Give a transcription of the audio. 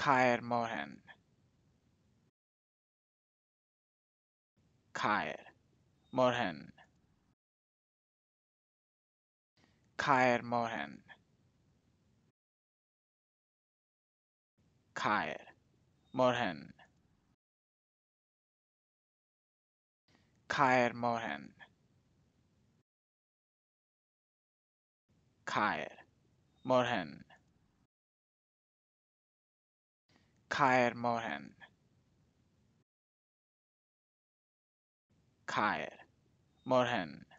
Kair Mohan. Kair Mohan. Kair Mohan. Kair Mohan. Kair Mohan. Kair Mohan. Kair Mohan. Kair Mohan.